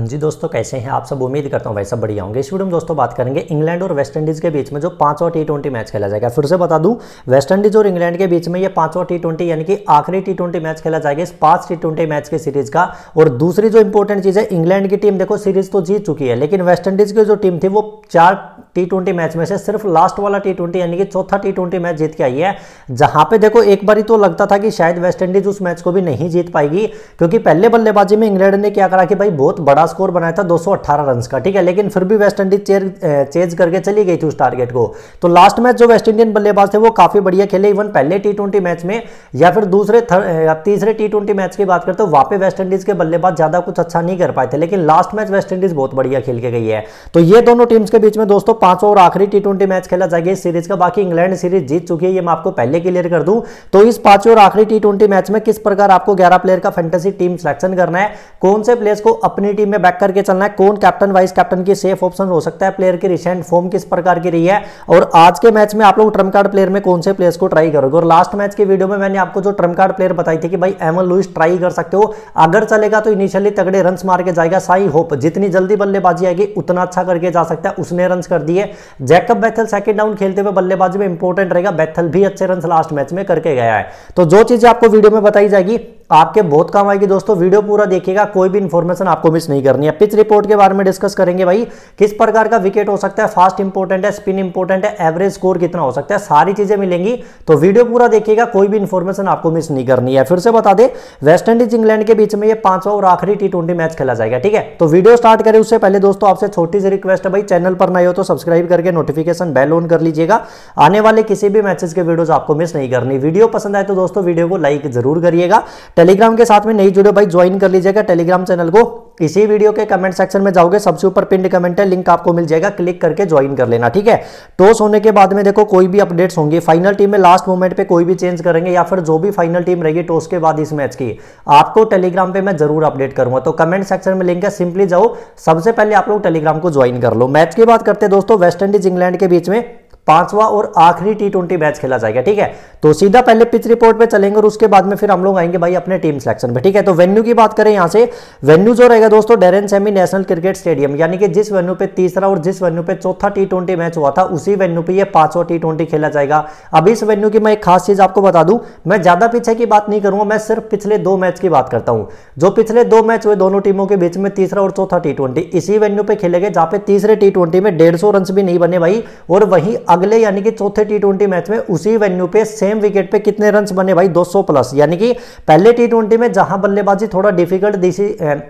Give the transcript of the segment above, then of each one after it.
हाँ जी दोस्तों कैसे हैं आप सब उम्मीद करता हूँ भाई सब बढ़िया होंगे इस वीडियो में दोस्तों बात करेंगे इंग्लैंड और वेस्ट इंडीज़ के बीच में जो पांचवा टी ट्वेंटी मैच खेला जाएगा फिर से बता दूं वेस्ट इंडीज़ और इंग्लैंड के बीच में ये पांचवा टी ट्वेंटी यानी कि आखिरी टी ट्वेंटी मैच खेला जाएगा इस पांच टी ट्वेंटी मैच की सीरीज का और दूसरी जो इंपॉर्टेंट चीज़ है इंग्लैंड की टीम देखो सीरीज तो जीत चुकी है लेकिन वेस्ट इंडीज़ की जो टीम थी वो चार टी मैच में से सिर्फ लास्ट वाला टी यानी कि चौथा टी मैच जीत के आई है जहां पे देखो एक बारी तो लगता था कि शायद वेस्ट इंडीज उस मैच को भी नहीं जीत पाएगी क्योंकि पहले बल्लेबाजी में इंग्लैंड ने क्या करा कि भाई बहुत बड़ा स्कोर बनाया था 218 रन का ठीक है लेकिन फिर भी वेस्ट इंडीज चेज करके चली गई थी उस टारगेट को तो लास्ट मैच जो वेस्ट इंडियन बल्लेबाज थे वो काफी बढ़िया खेले इवन पहले टी मैच में या फिर दूसरे या तीसरे टी मैच की बात करते हो वहां पे वेस्ट इंडीज के बल्लेबाज ज्यादा कुछ अच्छा नहीं कर पाए थे लेकिन लास्ट मैच वेस्ट इंडीज बहुत बढ़िया खेल के गई है तो ये दोनों टीम्स के बीच में दोस्तों पांचों और आखिरी टी ट्वेंटी मैच खेला जाएगा इस सीरीज का बाकी इंग्लैंड सीरीज जीत चुकी है ये मैं आपको पहले क्लियर कर दूं तो इस पांचों और आखिरी टी ट्वेंटी मैच में किस प्रकार आपको ग्यारह प्लेयर का फैंटेसी टीम सिलेक्शन करना है कौन से प्लेयर्स को अपनी टीम में बैक करके चलना है कौन कैप्टन वाइस कैप्टन की सेफ ऑप्शन हो सकता है प्लेयर की रिसेंट फॉर्म किस प्रकार की रही है और आज के मैच में आप लोग ट्रम कार्ड प्लेयर में कौन से प्लेयर्स को ट्राई करोगे और लास्ट मैच के वीडियो में मैंने आपको जो ट्रम कार्ड प्लेयर बताई थी कि भाई एमन लुइस ट्राई कर सकते हो अगर चलेगा तो इनिशियली तगड़े रन मार के जाएगा साई होप जितनी जल्दी बल्लेबाजी आएगी उतना अच्छा करके जा सकता है उसने रन कर दिया लिए जैकब बैथल सेकंड डाउन खेलते हुए बल्लेबाजी में इंपॉर्टेंट रहेगा बैथल भी अच्छे रन लास्ट मैच में करके गया है तो जो चीजें आपको वीडियो में बताई जाएगी आपके बहुत काम आएगी दोस्तों वीडियो पूरा देखिएगा कोई भी इन्फॉर्मेशन आपको मिस नहीं करनी है पिच रिपोर्ट के बारे में डिस्कस करेंगे भाई किस प्रकार का विकेट हो सकता है फास्ट इंपोर्टेंट है स्पिन इंपोर्टेंट है एवरेज स्कोर कितना हो सकता है सारी चीजें मिलेंगी तो वीडियो पूरा देखिएगा कोई भी इन्फॉर्मेशन आपको मिस नहीं करनी है फिर से बता दे वेस्ट इंडीज इंग्लैंड के बीच में यह पांचवा और आखिरी टी मैच खेला जाएगा ठीक है तो वीडियो स्टार्ट करें उससे पहले दोस्तों आपसे छोटी सी रिक्वेस्ट है भाई चैनल पर नहीं हो तो सब्सक्राइब करके नोटिफिकेशन बेल ऑन कर लीजिएगा आने वाले किसी भी मैचेस के वीडियो आपको मिस नहीं करनी वीडियो पसंद आए तो दोस्तों वीडियो को लाइक जरूर करिएगा टेलीग्राम के साथ में नहीं जुड़े भाई ज्वाइन कर लीजिएगा टेलीग्राम चैनल को इसी वीडियो के कमेंट सेक्शन में जाओगे सबसे ऊपर पिंड कमेंट है लिंक आपको मिल जाएगा क्लिक करके ज्वाइन कर लेना ठीक है टॉस होने के बाद में देखो कोई भी अपडेट्स होंगे फाइनल टीम में लास्ट मोमेंट पे कोई भी चेंज करेंगे या फिर जो भी फाइनल टीम रहेगी टॉस के बाद इस मैच की आपको टेलीग्राम पे मैं जरूर अपडेट करूंगा तो कमेंट सेक्शन में लिंक है सिंपली जाओ सबसे पहले आप लोग टेलीग्राम को ज्वाइन कर लो मैच की बात करते हैं दोस्तों वेस्ट इंडीज इंग्लैंड के बीच में पांचवा और आखिरी टी ट्वेंटी मैच खेला जाएगा ठीक है तो सीधा पहले पिच रिपोर्ट पे चलेंगे और उसके बाद में फिर हम लोग आएंगे भाई अपने टीम सिलेक्शन पे ठीक है तो वेन्यू की बात करें यहां से वेन्यू जो रहेगा दोस्तों Daren Sammy national cricket stadium यानी कि जिस वेन्यू पे तीसरा और जिस वेन्यू पे चौथा टी ट्वेंटी मैच हुआ था उसी वेन्यू पे ये पांचवा टी ट्वेंटी खेला जाएगा अब इस वेन्यू की मैं एक खास चीज आपको बता दू मैं ज्यादा पीछे की बात नहीं करूंगा मैं सिर्फ पिछले दो मैच की बात करता हूं जो पिछले दो मैच हुए दोनों टीमों के बीच में तीसरा और चौथा टी इसी वेन्यू पे खेले गए जहां पे तीसरे टी में डेढ़ रन भी नहीं बने भाई और वही अगले यानी कि चौथे टी मैच में उसी वेन्यू पे सेम विकेट पे कितने रन बने भाई 200 प्लस यानी कि पहले टी में जहां बल्लेबाजी थोड़ा डिफिकल्ट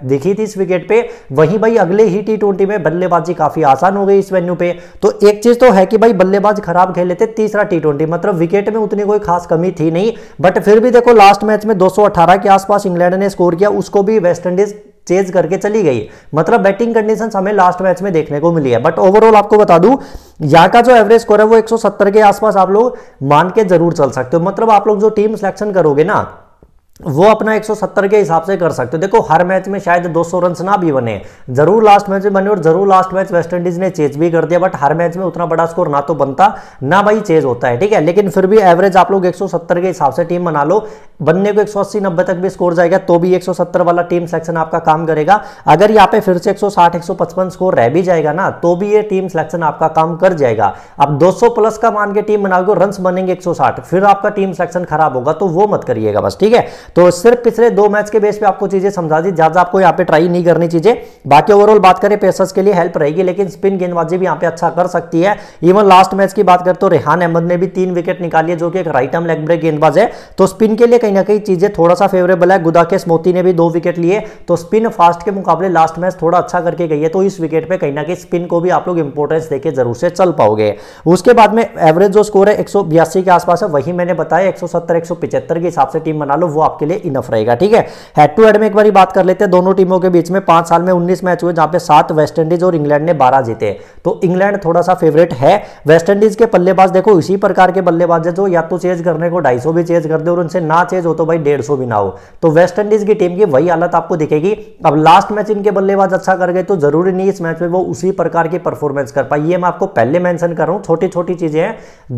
दिखी थी इस विकेट पे वहीं भाई अगले ही टी में बल्लेबाजी काफी आसान हो गई इस वेन्यू पे तो एक चीज तो है कि भाई बल्लेबाज खराब खेले थे तीसरा टी मतलब विकेट में उतनी कोई खास कमी थी नहीं बट फिर भी देखो लास्ट मैच में दो के आसपास इंग्लैंड ने स्कोर किया उसको भी वेस्ट इंडीज चेज करके चली गई मतलब बैटिंग कंडीशन हमें लास्ट मैच में देखने को मिली है बट ओवरऑल आपको बता दू यहाँ का जो एवरेज स्कोर है वो 170 के आसपास आप लोग मान के जरूर चल सकते हो मतलब आप लोग जो टीम सिलेक्शन करोगे ना वो अपना 170 के हिसाब से कर सकते हो देखो हर मैच में शायद 200 रन ना भी बने जरूर लास्ट मैच में बने और जरूर लास्ट मैच वेस्टइंडीज ने चेज भी कर दिया बट हर मैच में उतना बड़ा स्कोर ना तो बनता ना भाई चेज होता है ठीक है लेकिन फिर भी एवरेज आप लोग 170 के हिसाब से टीम बना लो बनने को एक सौ तक भी स्कोर जाएगा तो भी एक वाला टीम सेलेक्शन आपका काम करेगा अगर यहाँ पे फिर से एक सौ स्कोर रह भी जाएगा ना तो भी ये टीम सिलेक्शन आपका काम कर जाएगा आप दो प्लस का मान के टीम बनाओगे रन बनेंगे एक फिर आपका टीम सिलेक्शन खराब होगा तो वो मत करिएगा बस ठीक है तो सिर्फ पिछले दो मैच के बेस पे आपको चीजें समझा दी ज्यादा आपको यहाँ पे ट्राई नहीं करनी चीजें बाकी ओवरऑल बात करें पेसर्स के लिए हेल्प रहेगी लेकिन स्पिन गेंदबाजी भी यहाँ पे अच्छा कर सकती है इवन लास्ट मैच की बात करें तो रेहान अहमद ने भी तीन विकेट निकाली है जो कि एक राइट एम लेग ब्रेक गेंदबाज है तो स्पिन के लिए कहीं ना कहीं चीजें थोड़ा सा फेवरेबल है गुदा के स्मोती ने भी दो विकेट लिए तो स्पिन फास्ट के मुकाबले लास्ट मैच थोड़ा अच्छा करके गई है तो इस विकेट पर कहीं ना कहीं स्पिन को भी आप लोग इंपोर्टेंस देकर जरूर से चल पाओगे उसके बाद में एवरेज जो स्कोर है एक के आसपास है वही मैंने बताया एक सौ के हिसाब से टीम बना लो वो आप आपके लिए इनफ रहेगा ठीक है हेड टू हेड में एक बार बात कर लेते हैं दोनों टीमों के बीच में पांच साल में उन्नीस मैच हुए जहां पे सात वेस्टइंडीज और इंग्लैंड ने बारह जीते तो इंग्लैंड थोड़ा सा फेवरेट है वेस्टइंडीज के बल्लेबाज देखो इसी प्रकार के बल्लेबाज है जो या तो चेज करने को ढाई भी चेज कर दे और उनसे ना चेज हो तो भाई डेढ़ भी ना हो तो वेस्ट इंडीज की टीम की वही हालत आपको दिखेगी अब लास्ट मैच इनके बल्लेबाज अच्छा कर गए तो जरूरी नहीं इस मैच में वो उसी प्रकार की परफॉर्मेंस कर पाई ये मैं आपको पहले मेंशन कर रहा हूँ छोटी छोटी चीजें हैं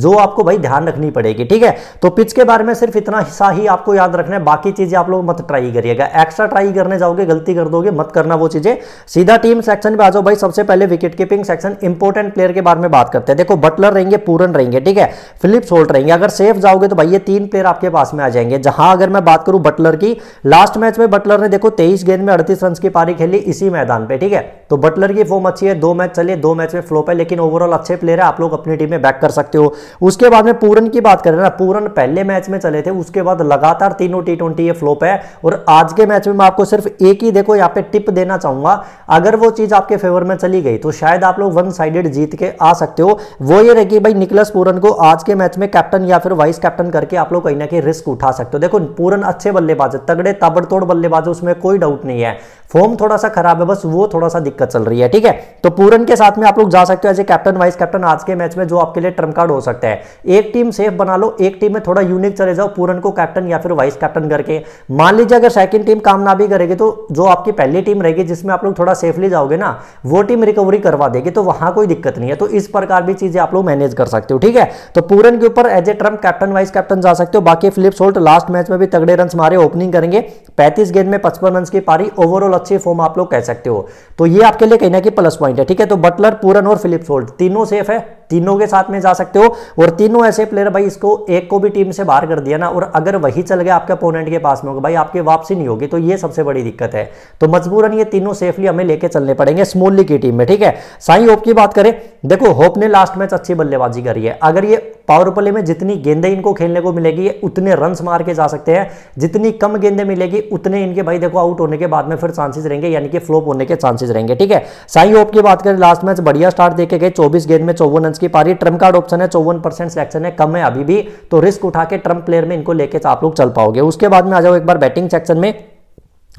जो आपको भाई ध्यान रखनी पड़ेगी ठीक है तो पिच के बारे में सिर्फ इतना हिस्सा ही आपको याद रखना है बाकी चीज़ें आप लोग मत ट्राई करिएगा एक्स्ट्रा ट्राई करने जाओगे गलती कर दोगे मत करना वो चीज़ें सीधा टीम सेक्शन पे आ जाओ भाई सबसे पहले wicket keeping section important player के बारे में बात करते हैं देखो बटलर रहेंगे पूरन रहेंगे ठीक है फिलिप्स सोल्ट रहेंगे अगर सेफ जाओगे तो भाई ये तीन प्लेयर आपके पास में आ जाएंगे जहां अगर मैं बात करूं बटलर की लास्ट मैच में बटलर ने देखो तेईस गेंद में अड़तीस रन की पारी खेली इसी मैदान पर ठीक है तो बटलर की फॉर्म अच्छी है दो मैच चलिए दो मैच में फ्लोप है लेकिन ओवरऑल अच्छे प्लेयर है आप लोग अपनी टीम में बैक कर सकते हो उसके बाद में पूरन की बात करें ना पूरन पहले मैच में चले थे उसके बाद लगातार तीनों टी ट्वेंटी ये फ्लोप है और आज के मैच में मैं आपको सिर्फ एक ही देखो यहाँ पे टिप देना चाहूंगा अगर वो चीज आपके फेवर में चली गई तो शायद आप लोग वन साइडेड जीत के आ सकते हो वो ये रहेगी भाई निकलस पूरन को आज के मैच में कैप्टन या फिर वाइस कैप्टन करके आप लोग कहीं ना कहीं रिस्क उठा सकते हो देखो पूरन अच्छे बल्लेबाज है तगड़े ताबड़तोड़ बल्लेबाज है उसमें कोई डाउट नहीं है फॉर्म थोड़ा सा खराब है बस वो थोड़ा सा दिक्कत चल रही है ठीक है तो पूरन के साथ में आप लोग जा सकते हो as a captain vice captain आज के मैच में जो आपके लिए टर्म कार्ड हो सकता है एक टीम सेफ बना लो एक टीम में थोड़ा यूनिक चले जाओ पूरन को कैप्टन या फिर वाइस कैप्टन करके मान लीजिए अगर सेकंड टीम काम ना भी करेगी तो जो आपकी पहली टीम रहेगी जिसमें आप लोग थोड़ा सेफली जाओगे ना वो टीम रिकवरी करवा देगी तो वहां कोई दिक्कत नहीं है तो इस प्रकार भी चीजें आप लोग मैनेज कर सकते हो ठीक है तो पूरन के ऊपर as a trump captain vice captain जा सकते हो बाकी फिलिप सोल्ट लास्ट मैच में भी तगड़े रन मारे ओपनिंग करेंगे पैंतीस गेंद में पचपन रन की पारी ओवरऑल अच्छी फॉर्म आप लोग कह सकते हो तो ये आपके लिए कहना की प्लस पॉइंट है ठीक है तो बटलर पूरन और फिलिप सोल्ट तीनों सेफ है तीनों के साथ में जा सकते हो और तीनों ऐसे प्लेयर भाई इसको एक को भी टीम से बाहर कर दिया ना और अगर वही चल गया आपके अपोनेंट के पास में होगा भाई आपकी वापसी नहीं होगी तो ये सबसे बड़ी दिक्कत है तो मजबूरन ये तीनों सेफली हमें लेके चलने पड़ेंगे स्मोली की टीम में ठीक है साई होप की बात करें देखो होप ने लास्ट मैच अच्छी बल्लेबाजी करी है अगर ये पावर प्ले में जितनी गेंदें इनको खेलने को मिलेगी उतने रन मार के जा सकते हैं जितनी कम गेंदें मिलेगी उतने इनके भाई देखो आउट होने के बाद में फिर चांसेस रहेंगे यानी कि फ्लोप होने के चांसेस रहेंगे ठीक है साई होप की बात करें लास्ट मैच बढ़िया स्टार्ट देखे गए चौबीस गेंद में चौवन रन की पारी ट्रम्प कार्ड ऑप्शन है चौवन परसेंट सिलेक्शन है कम है अभी भी तो रिस्क उठा के ट्रम्प प्लेयर में इनको लेके आप लोग चल पाओगे उसके बाद में आ जाओ एक बार बैटिंग सेक्शन में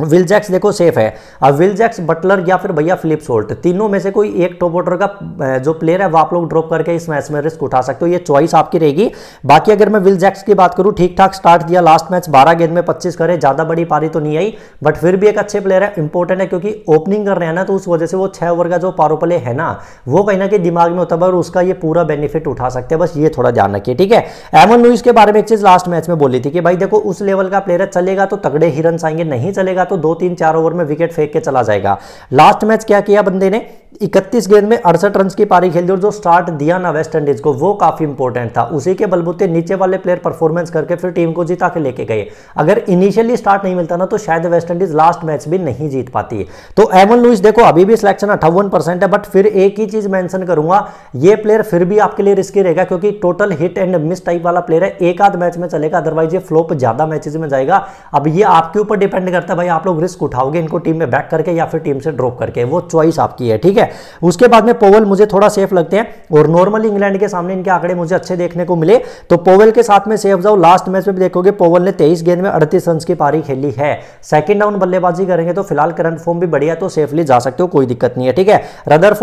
विल जैक्स देखो सेफ है अब विल जैक्स बटलर या फिर भैया फिलिप्स सोल्ट तीनों में से कोई एक टॉप ऑर्डर का जो प्लेयर है वो आप लोग ड्रॉप करके इस मैच में रिस्क उठा सकते हो ये चॉइस आपकी रहेगी बाकी अगर मैं विल जैक्स की बात करूं ठीक ठाक स्टार्ट दिया लास्ट मैच बारह गेंद में पच्चीस करे ज़्यादा बड़ी पारी तो नहीं आई बट फिर भी एक अच्छे प्लेयर है इंपॉर्टेंट है क्योंकि ओपनिंग कर रहे हैं ना तो उस वजह से वो छह ओवर का जो पारो प्ले है ना वो कहीं ना कहीं दिमाग में होता है और उसका ये पूरा बेनिफिट उठा सकते हैं बस ये थोड़ा ध्यान रखिए ठीक है एमन लुइस के बारे में एक चीज़ लास्ट मैच में बोली थी कि भाई देखो उस लेवल का प्लेयर चलेगा तो तगड़े हिरन आएंगे नहीं चलेगा तो दो तीन चार ओवर में विकेट फेंक के चला जाएगा लास्ट मैच क्या किया बंदे ने इकतीस गेंद में अड़सठ रन की पारी खेल दी और जो स्टार्ट दिया ना वेस्ट इंडीज को वो काफी इंपॉर्टेंट था उसी के बलबूते नीचे वाले प्लेयर परफॉर्मेंस करके फिर टीम को जीता के लेके गए अगर इनिशियली स्टार्ट नहीं मिलता ना तो शायद वेस्ट इंडीज लास्ट मैच भी नहीं जीत पाती तो एमन लुइस देखो अभी भी सिलेक्शन अट्ठावन है बट फिर एक ही चीज मैंशन करूंगा ये प्लेयर फिर भी आपके लिए रिस्की रहेगा क्योंकि total hit and miss type वाला प्लेयर है एक आध मैच में चलेगा अदरवाइज ये फ्लोप ज्यादा मैचेज में जाएगा अब ये आपके ऊपर डिपेंड करता है भाई आप लोग रिस्क उठाओगे इनको टीम में बैक करके या फिर टीम से ड्रॉप करके वो चॉइस आपकी है ठीक है उसके बाद में पोवल मुझे थोड़ा सेफ लगते हैं और नॉर्मल इंग्लैंड के सामने इनके आंकड़े मुझे अच्छे देखने को मिले तो पोवल के साथ में सेफ जाओ लास्ट मैच में भी देखोगे पोवल ने तेईस गेंद में अड़तीस रन की पारी खेली है सेकंड डाउन बल्लेबाजी करेंगे तो फिलहाल करंट फॉर्म भी बढ़िया तो सेफली जा सकते हो कोई दिक्कत नहीं है ठीक है रदर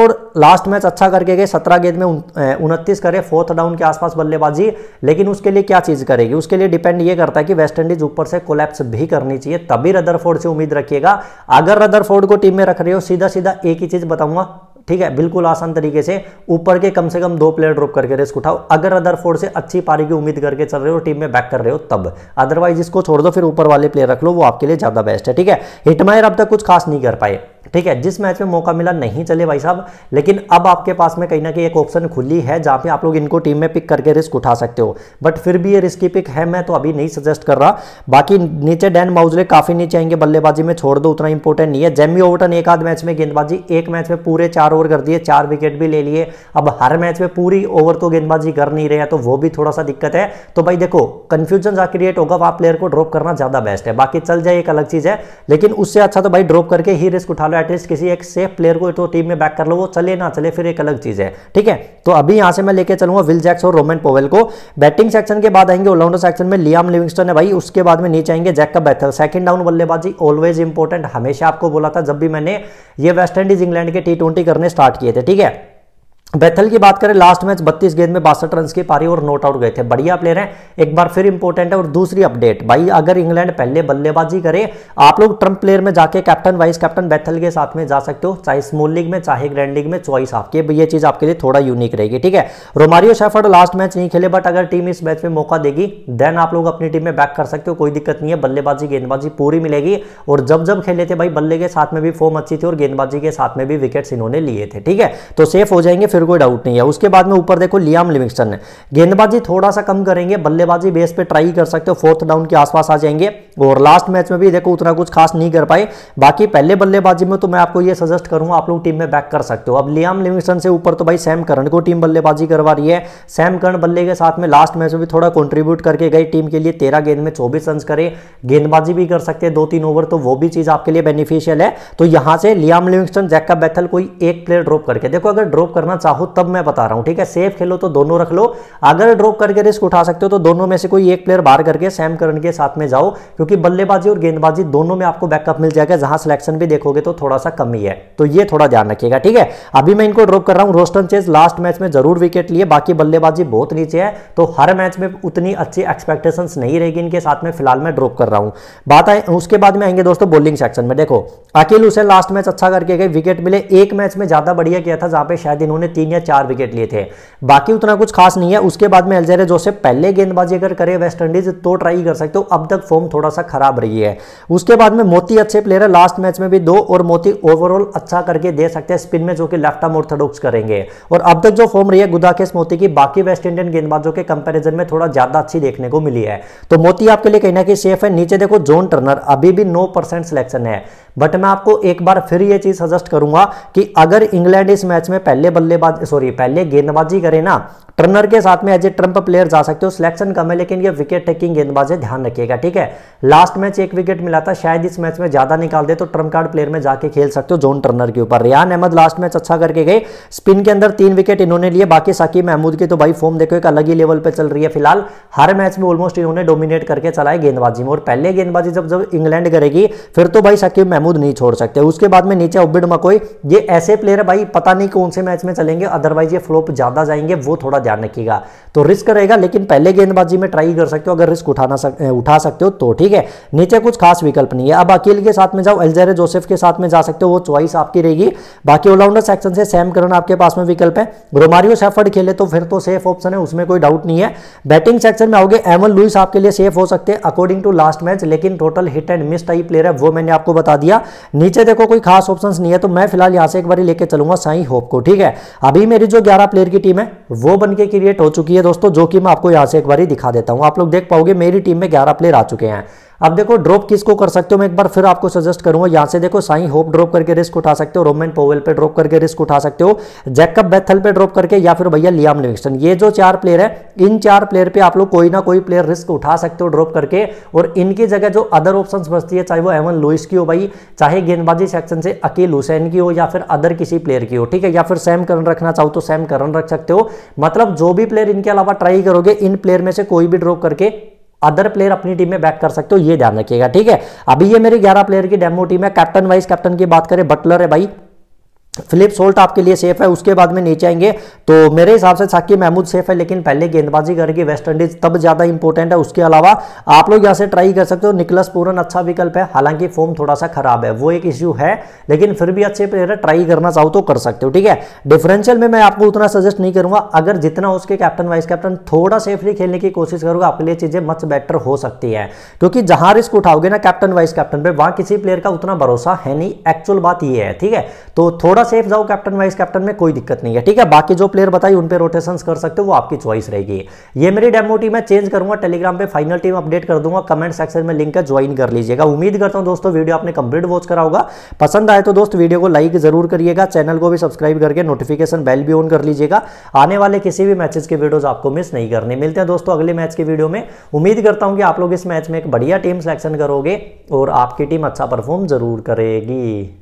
लास्ट मैच अच्छा करके गए सत्रह गेंद में उनतीस करे फोर्थ डाउन के आसपास बल्लेबाजी लेकिन उसके लिए क्या चीज करेगी उसके लिए डिपेंड ये करता है कि वेस्ट इंडीज ऊपर से कोलैप्स भी करनी चाहिए तभी रदर से उम्मीद रखिएगा अगर रदर को टीम में रख रहे हो सीधा सीधा एक ही चीज बताऊंगा ठीक है बिल्कुल आसान तरीके से ऊपर के कम से कम दो प्लेयर ड्रॉप करके रिस्क उठाओ अगर अदर फोर्ड से अच्छी पारी की उम्मीद करके चल रहे हो टीम में बैक कर रहे हो तब अदरवाइज इसको छोड़ दो फिर ऊपर वाले प्लेयर रख लो वो आपके लिए ज़्यादा बेस्ट है ठीक है हिटमायर अब तक कुछ खास नहीं कर पाए ठीक है जिस मैच में मौका मिला नहीं चले भाई साहब लेकिन अब आपके पास में कहीं ना कहीं एक ऑप्शन खुली है जहां पे आप लोग इनको टीम में पिक करके रिस्क उठा सकते हो बट फिर भी ये रिस्की पिक है मैं तो अभी नहीं सजेस्ट कर रहा बाकी नीचे डैन माउजले काफ़ी नीचे आएंगे बल्लेबाजी में छोड़ दो उतना इंपॉर्टेंट नहीं है जेमी ओवर्टन एक आध मैच में गेंदबाजी एक मैच में पूरे चार ओवर कर दिए चार विकेट भी ले लिए अब हर मैच में पूरी ओवर तो गेंदबाजी कर नहीं रहे हैं तो वो भी थोड़ा सा दिक्कत है तो भाई देखो कन्फ्यूजन जहाँ क्रिएट होगा वहाँ प्लेयर को ड्रॉप करना ज़्यादा बेस्ट है बाकी चल जाए एक अलग चीज़ है लेकिन उससे अच्छा तो भाई ड्रॉप करके ही रिस्क उठा लो एटलीस्ट किसी एक सेफ प्लेयर को तो टीम में बैक कर लो वो चले ना चले फिर एक अलग चीज है ठीक है तो अभी यहां से मैं लेके चलूंगा विल जैक्स और रोमन पोवेल को बैटिंग सेक्शन के बाद आएंगे ऑलराउंडर सेक्शन में लियाम लिविंगस्टन है भाई उसके बाद में नीचे आएंगे Jacob Bethell second down बल्लेबाजी ऑलवेज इंपॉर्टेंट हमेशा आपको बोला था जब भी मैंने ये वेस्ट इंडीज इंग्लैंड के टी करने स्टार्ट किए थे ठीक है बैथल की बात करें लास्ट मैच 32 गेंद में बासठ रन की पारी और नोट आउट गए थे बढ़िया प्लेयर हैं एक बार फिर इंपॉर्टेंट है और दूसरी अपडेट भाई अगर इंग्लैंड पहले बल्लेबाजी करे आप लोग ट्रंप प्लेयर में जाके कैप्टन वाइस कैप्टन बैथल के साथ में जा सकते हो चाहे स्मॉल लीग में चाहे ग्रैंड लीग में चॉइस आपके ये चीज आपके लिए थोड़ा यूनिक रहेगी ठीक है रोमारियो शेफर्ड लास्ट मैच नहीं खेले बट अगर टीम इस मैच में मौका देगी देन आप लोग अपनी टीम में बैक कर सकते हो कोई दिक्कत नहीं है बल्लेबाजी गेंदबाजी पूरी मिलेगी और जब जब खेले थे भाई बल्ले के साथ में भी फॉर्म अच्छी थी और गेंदबाजी के साथ में भी विकेट्स इन्होंने लिए थे ठीक है तो सेफ हो जाएंगे फिर कोई डाउट नहीं है उसके बाद में ऊपर देखो लियाम लिविंगस्टन है गेंदबाजी थोड़ा सा कम करेंगे बल्लेबाजी बेस पे ट्राई कर सकते हो फोर्थ डाउन के आसपास आ जाएंगे और लास्ट मैच में भी देखो उतना कुछ खास नहीं कर पाए बाकी पहले बल्लेबाजी में तो मैं आपको ये सजेस्ट करूंगा आप लोग टीम में बैक कर सकते हो अब लियाम लिविंगस्टन से ऊपर तो भाई सैम करण को टीम बल्लेबाजी करवा रही है सैम करण बल्ले के साथ में लास्ट मैच में भी थोड़ा कॉन्ट्रीब्यूट करके गई टीम के लिए तेरह गेंद में चौबीस रन करे गेंदबाजी भी कर सकते हैं दो तीन ओवर तो वो भी चीज़ आपके लिए बेनिफिशियल है तो यहां से लियाम लिविंगस्टन जैकअप बैथल कोई एक प्लेयर ड्रॉप करके देखो अगर ड्रॉप करना चाहो तब मैं बता रहा हूं ठीक है सेफ खेलो तो दोनों रख लो अगर ड्रॉप करके रिस्क उठा सकते हो तो दोनों में से कोई एक प्लेयर बाहर करके सैम करण के साथ में जाओ क्योंकि बल्लेबाजी और गेंदबाजी दोनों में आपको बैकअप मिल जाएगा जहां सिलेक्शन भी देखोगे तो थोड़ा सा कमी है तो ये थोड़ा ध्यान रखिएगा ठीक है अभी मैं इनको ड्रॉप कर रहा हूं रोस्टन चेज लास्ट मैच में जरूर विकेट लिए बाकी बल्लेबाजी बहुत नीचे है तो हर मैच में उतनी अच्छी एक्सपेक्टेशन नहीं रहेगी इनके साथ में फिलहाल मैं ड्रॉप कर रहा हूं बात आए उसके बाद में आएंगे दोस्तों बोलिंग सेक्शन में देखो अकेल उसे लास्ट मैच अच्छा करके गए विकेट मिले एक मैच में ज्यादा बढ़िया किया था जहां पे शायद इन्होंने तीन या चार विकेट लिए थे बाकी उतना कुछ खास नहीं है उसके बाद में एलजेरे जोसेफ पहले गेंदबाजी अगर करे वेस्ट इंडीज तो ट्राई कर सकते हो अब तक फॉर्म थोड़ा सा खराब रही है उसके बाद में मोती अच्छे प्लेयर है लास्ट मैच में भी दो और मोती ओवरऑल अच्छा करके दे सकते हैं स्पिन में जो कि लेफ्ट आर्म ऑर्थोडॉक्स करेंगे और अब तक जो फॉर्म रही है गुदाकेश मोती की बाकी वेस्ट इंडियन गेंदबाजों के कंपेरिजन में थोड़ा ज्यादा अच्छी देखने को मिली है तो मोती आपके लिए कहीं ना कहीं सेफ है नीचे देखो जोन टर्नर अभी भी नौ परसेंट सिलेक्शन है बट मैं आपको एक बार फिर ये चीज़ सजेस्ट करूंगा कि अगर इंग्लैंड इस मैच में पहले बल्लेबाज सॉरी पहले गेंदबाजी करे ना टर्नर के साथ में एज ए ट्रंप प्लेयर जा सकते हो सिलेक्शन कम है लेकिन ये विकेट टेकिंग गेंदबाज है ध्यान रखिएगा ठीक है लास्ट मैच एक विकेट मिला था शायद इस मैच में ज्यादा निकाल दे तो ट्रम्प कार्ड प्लेयर में जाके खेल सकते हो जोन टर्नर के ऊपर रियान अहमद लास्ट मैच अच्छा करके गए स्पिन के अंदर तीन विकेट इन्होंने लिए बाकी साकी महमूद की तो भाई फॉर्म देखो एक अलग ही लेवल पर चल रही है फिलहाल हर मैच में ऑलमोस्ट इन्होंने डोमिनेट करके चलाए गेंदबाजी में और पहले गेंदबाजी जब जब इंग्लैंड करेगी फिर तो भाई साकीब महमूद नहीं छोड़ सकते उसके बाद में नीचे उबिड मकोई ये ऐसे प्लेयर भाई पता नहीं कौन से मैच में चलेंगे अदरवाइज ये फ्लोप ज्यादा जाएंगे वो थोड़ा ध्यान रखिएगा तो रिस्क रहेगा लेकिन पहले गेंदबाजी में ट्राई कर सकते हो अगर रिस्क उठाना सक, उठा सकते हो तो ठीक है नीचे कुछ खास विकल्प नहीं है अब अकेले के साथ में जाओ एल्जेरे जोसेफ के साथ में जा सकते हो वो चॉइस आपकी रहेगी बाकी ऑलराउंडर सेक्शन से सैम करण आपके पास में विकल्प है रोमारियो सेफर्ड खेले तो फिर तो सेफ ऑप्शन है उसमें कोई डाउट नहीं है बैटिंग सेक्शन में आओगे एमल लुइस आपके लिए सेफ हो सकते हैं अकॉर्डिंग टू लास्ट मैच लेकिन total hit and miss type player है वो मैंने आपको बता दिया नीचे देखो कोई खास ऑप्शन नहीं है तो मैं फिलहाल यहां से एक बार लेके चलूंगा साई होप को ठीक है अभी मेरी जो ग्यारह प्लेयर की टीम है वो बन के क्रिएट हो चुकी है दोस्तों जो कि मैं आपको यहाँ से एक बार दिखा देता हूँ आप लोग देख पाओगे मेरी टीम में ग्यारह प्लेयर आ चुके हैं अब देखो ड्रॉप किसको कर सकते हो मैं एक बार फिर आपको सजेस्ट करूंगा यहाँ से देखो साई होप ड्रॉप करके रिस्क उठा सकते हो रोमन पोवेल पे ड्रॉप करके रिस्क उठा सकते हो जैकअप बैथल पे ड्रॉप करके या फिर भैया लियाम लिविंगस्टन ये जो चार प्लेयर है इन चार प्लेयर पे आप लोग कोई ना कोई प्लेयर रिस्क उठा सकते हो ड्रॉप करके और इनकी जगह जो अदर ऑप्शन बचती है चाहे वो एवन लुइस की हो भाई चाहे गेंदबाजी सेक्शन से अकील हुसैन की हो या फिर अदर किसी प्लेयर की हो ठीक है या फिर सैम करण रखना चाहो तो सैम करण रख सकते हो मतलब जो भी प्लेयर इनके अलावा ट्राई करोगे इन प्लेयर में से कोई भी ड्रॉप करके अदर प्लेयर अपनी टीम में बैक कर सकते हो ये ध्यान रखिएगा ठीक है अभी ये मेरी ग्यारह प्लेयर की डेमो टीम है कैप्टन वाइस कैप्टन की बात करें बटलर है भाई फिलिप सोल्ट आपके लिए सेफ है उसके बाद में नीचे आएंगे तो मेरे हिसाब से साकी महमूद सेफ है लेकिन पहले गेंदबाजी करेगी वेस्ट इंडीज तब ज़्यादा इंपॉर्टेंट है उसके अलावा आप लोग यहां से ट्राई कर सकते हो निकलस पूरन अच्छा विकल्प है हालांकि फॉर्म थोड़ा सा खराब है वो एक इश्यू है लेकिन फिर भी अच्छे प्लेयर है ट्राई करना चाहो तो कर सकते हो ठीक है डिफरेंशियल में मैं आपको उतना सजेस्ट नहीं करूंगा अगर जितना उसके कैप्टन वाइस कैप्टन थोड़ा सेफली खेलने की कोशिश करूंगा आपके लिए चीज़ें मच बेटर हो सकती है क्योंकि जहां रिस्क उठाओगे ना कैप्टन वाइस कैप्टन पर वहां किसी प्लेयर का उतना भरोसा है नहीं एक्चुअल बात यह है ठीक है तो थोड़ा थोड़ा सेफ जाओ कैप्टन वाइस कैप्टन में कोई दिक्कत नहीं है ठीक है बाकी जो प्लेयर बताई उन पर रोटेशन कर सकते हो वो आपकी चॉइस रहेगी ये मेरी डेमो टीम मैं चेंज करूंगा टेलीग्राम पे फाइनल टीम अपडेट कर दूंगा कमेंट सेक्शन में लिंक है ज्वाइन कर लीजिएगा उम्मीद करता हूं दोस्तों वीडियो आपने कंप्लीट वॉच करा होगा पसंद आए तो दोस्त वीडियो को लाइक जरूर करिएगा चैनल को भी सब्सक्राइब करके नोटिफिकेशन बेल भी ऑन कर लीजिएगा आने वाले किसी भी मैचेस के वीडियोज आपको मिस नहीं करने मिलते हैं दोस्तों अगले मैच के वीडियो में उम्मीद करता हूँ कि आप लोग इस मैच में एक बढ़िया टीम सिलेक्शन करोगे और आपकी टीम अच्छा परफॉर्म जरूर करेगी